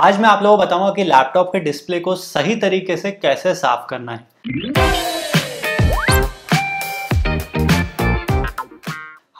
आज मैं आप लोगों को बताऊंगा कि लैपटॉप के डिस्प्ले को सही तरीके से कैसे साफ करना है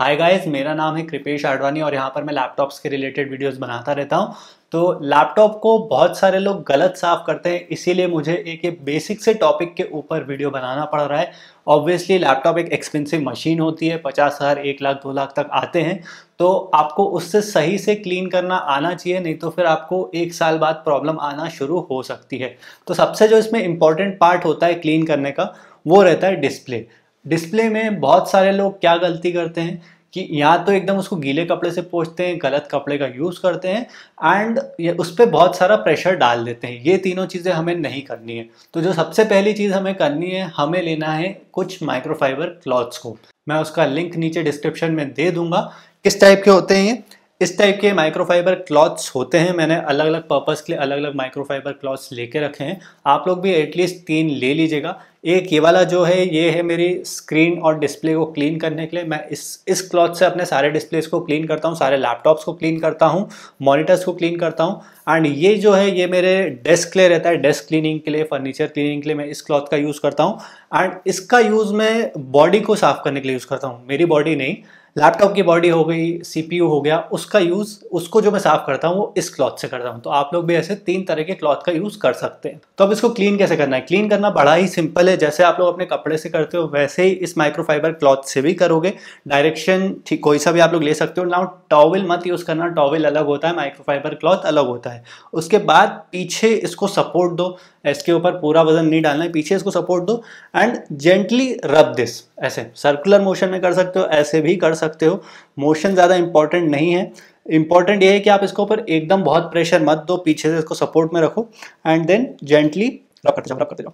हाय गाइस मेरा नाम है कृपेश आडवाणी और यहाँ पर मैं लैपटॉप्स के रिलेटेड वीडियोस बनाता रहता हूँ तो लैपटॉप को बहुत सारे लोग गलत साफ करते हैं इसीलिए मुझे एक ये बेसिक से टॉपिक के ऊपर वीडियो बनाना पड़ रहा है ऑब्वियसली लैपटॉप एक एक्सपेंसिव मशीन होती है पचास हज़ार एक लाख दो लाख तक आते हैं तो आपको उससे सही से क्लीन करना आना चाहिए नहीं तो फिर आपको एक साल बाद प्रॉब्लम आना शुरू हो सकती है तो सबसे जो इसमें इम्पोर्टेंट पार्ट होता है क्लीन करने का वो रहता है डिस्प्ले डिस्प्ले में बहुत सारे लोग क्या गलती करते हैं कि या तो एकदम उसको गीले कपड़े से पोछते हैं गलत कपड़े का यूज़ करते हैं एंड उस पर बहुत सारा प्रेशर डाल देते हैं ये तीनों चीज़ें हमें नहीं करनी है तो जो सबसे पहली चीज़ हमें करनी है हमें लेना है कुछ माइक्रोफाइबर क्लॉथ्स को मैं उसका लिंक नीचे डिस्क्रिप्शन में दे दूंगा किस टाइप के होते हैं इस टाइप के माइक्रोफाइबर क्लॉथ्स होते हैं मैंने अलग अलग पर्पज़ के लिए अलग अलग माइक्रोफाइबर क्लॉथ्स लेके रखे हैं आप लोग भी एटलीस्ट तीन ले लीजिएगा एक ये वाला जो है ये है मेरी स्क्रीन और डिस्प्ले को क्लीन करने के लिए मैं इस इस क्लॉथ से अपने सारे डिस्प्लेस को क्लीन करता हूँ सारे लैपटॉप्स को क्लीन करता हूँ मॉनिटर्स को क्लीन करता हूँ एंड ये जो है ये मेरे डेस्क के लिए रहता है डेस्क क्लीनिंग के लिए फर्नीचर क्लीनिंग के लिए मैं इस क्लॉथ का यूज़ करता हूँ एंड इसका यूज़ मैं बॉडी को साफ़ करने के लिए यूज़ करता हूँ मेरी बॉडी नहीं लैपटॉप की बॉडी हो गई सी हो गया उसका यूज़ उसको जो मैं साफ़ करता हूँ वो इस क्लॉथ से करता हूँ तो आप लोग भी ऐसे तीन तरह के क्लॉथ का यूज़ कर सकते हैं तो अब इसको क्लीन कैसे करना है क्लीन करना बड़ा ही सिंपल सिंपल है जैसे आप लोग अपने कपड़े से करते हो वैसे ही इस माइक्रोफाइबर क्लॉथ से भी करोगे डायरेक्शन ठीक कोई सा भी आप लोग ले सकते हो ना टॉवल मत यूज़ करना टॉवल अलग होता है माइक्रोफाइबर क्लॉथ अलग होता है उसके बाद पीछे इसको सपोर्ट दो इसके ऊपर पूरा वजन नहीं डालना है पीछे इसको सपोर्ट दो एंड जेंटली रब दिस ऐसे सर्कुलर मोशन में कर सकते हो ऐसे भी कर सकते हो मोशन ज़्यादा इंपॉर्टेंट नहीं है इंपॉर्टेंट ये है कि आप इसके ऊपर एकदम बहुत प्रेशर मत दो पीछे से इसको सपोर्ट में रखो एंड देन जेंटली रब करते जाओ रब करते जाओ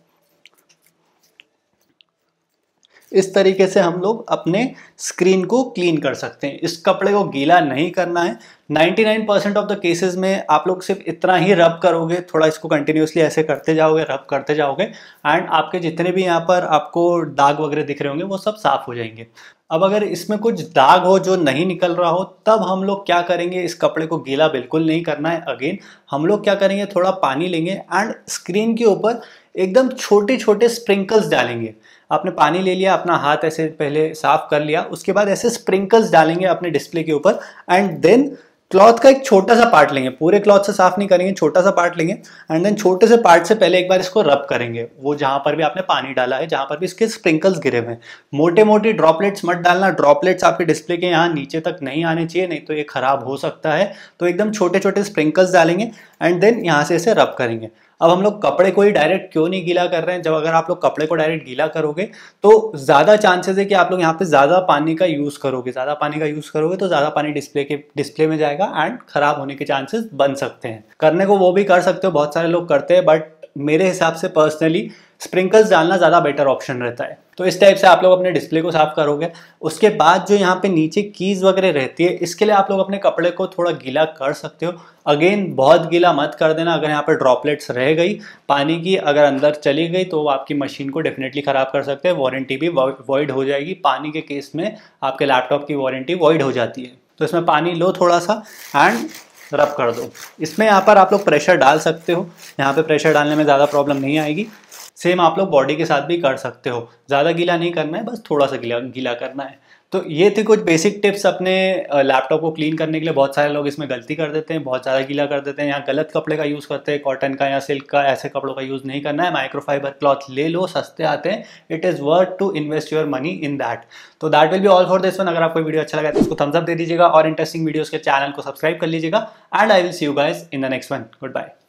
इस तरीके से हम लोग अपने स्क्रीन को क्लीन कर सकते हैं इस कपड़े को गीला नहीं करना है 99% परसेंट ऑफ द केसेस में आप लोग सिर्फ इतना ही रब करोगे थोड़ा इसको कंटिन्यूसली ऐसे करते जाओगे रब करते जाओगे एंड आपके जितने भी यहाँ पर आपको दाग वगैरह दिख रहे होंगे वो सब साफ हो जाएंगे अब अगर इसमें कुछ दाग हो जो नहीं निकल रहा हो तब हम लोग क्या करेंगे इस कपड़े को गीला बिल्कुल नहीं करना है अगेन हम लोग क्या करेंगे थोड़ा पानी लेंगे एंड स्क्रीन के ऊपर एकदम छोटे छोटे स्प्रिंकल्स डालेंगे आपने पानी ले लिया अपना हाथ ऐसे पहले साफ कर लिया उसके बाद ऐसे स्प्रिंकल्स डालेंगे अपने डिस्प्ले के ऊपर एंड देन क्लॉथ का एक छोटा सा पार्ट लेंगे पूरे क्लॉथ से साफ नहीं करेंगे छोटा सा पार्ट लेंगे एंड देन छोटे से पार्ट से पहले एक बार इसको रब करेंगे वो जहां पर भी आपने पानी डाला है जहां पर भी इसके स्प्रिंकल्स गिरे हुए हैं मोटे मोटे ड्रॉपलेट्स मत डालना ड्रॉपलेट्स आपके डिस्प्ले के यहाँ नीचे तक नहीं आने चाहिए नहीं तो ये खराब हो सकता है तो एकदम छोटे छोटे स्प्रिंकल्स डालेंगे एंड देन यहाँ से इसे रब करेंगे अब हम लोग कपड़े को ही डायरेक्ट क्यों नहीं गीला कर रहे हैं जब अगर आप लोग कपड़े को डायरेक्ट गीला करोगे तो ज़्यादा चांसेस है कि आप लोग यहाँ पे ज़्यादा पानी का यूज़ करोगे ज़्यादा पानी का यूज़ करोगे तो ज़्यादा पानी डिस्प्ले के डिस्प्ले में जाएगा एंड ख़राब होने के चांसेस बन सकते हैं करने को वो भी कर सकते हो बहुत सारे लोग करते हैं बट मेरे हिसाब से पर्सनली स्प्रिंकल्स डालना ज़्यादा बेटर ऑप्शन रहता है तो इस टाइप से आप लोग अपने डिस्प्ले को साफ करोगे उसके बाद जो यहाँ पे नीचे कीज़ वगैरह रहती है इसके लिए आप लोग अपने कपड़े को थोड़ा गीला कर सकते हो अगेन बहुत गीला मत कर देना अगर यहाँ पर ड्रॉपलेट्स रह गई पानी की अगर अंदर चली गई तो आपकी मशीन को डेफिनेटली ख़राब कर सकते हैं वारंटी भी वॉइड हो जाएगी पानी के केस में आपके लैपटॉप की वारंटी वॉइड हो जाती है तो इसमें पानी लो थोड़ा सा एंड रब कर दो इसमें यहाँ पर आप लोग प्रेशर डाल सकते हो यहाँ पे प्रेशर डालने में ज़्यादा प्रॉब्लम नहीं आएगी सेम आप लोग बॉडी के साथ भी कर सकते हो ज़्यादा गीला नहीं करना है बस थोड़ा सा गीला गीला करना है तो ये थे कुछ बेसिक टिप्स अपने लैपटॉप को क्लीन करने के लिए बहुत सारे लोग इसमें गलती कर देते हैं बहुत ज़्यादा गीला कर देते हैं या गलत कपड़े का यूज़ करते हैं कॉटन का या सिल्क का ऐसे कपड़ों का यूज़ नहीं करना है माइक्रोफाइबर क्लॉथ ले लो सस्ते आते हैं it is worth to invest your money in that तो that will be all for this one अगर आपको वीडियो अच्छा लगा तो उसको थम्सअप दे दीजिएगा और इंटरेस्टिंग वीडियोज़ के चैनल को सब्सक्राइब कर लीजिएगा and I will see you guys in the next one good bye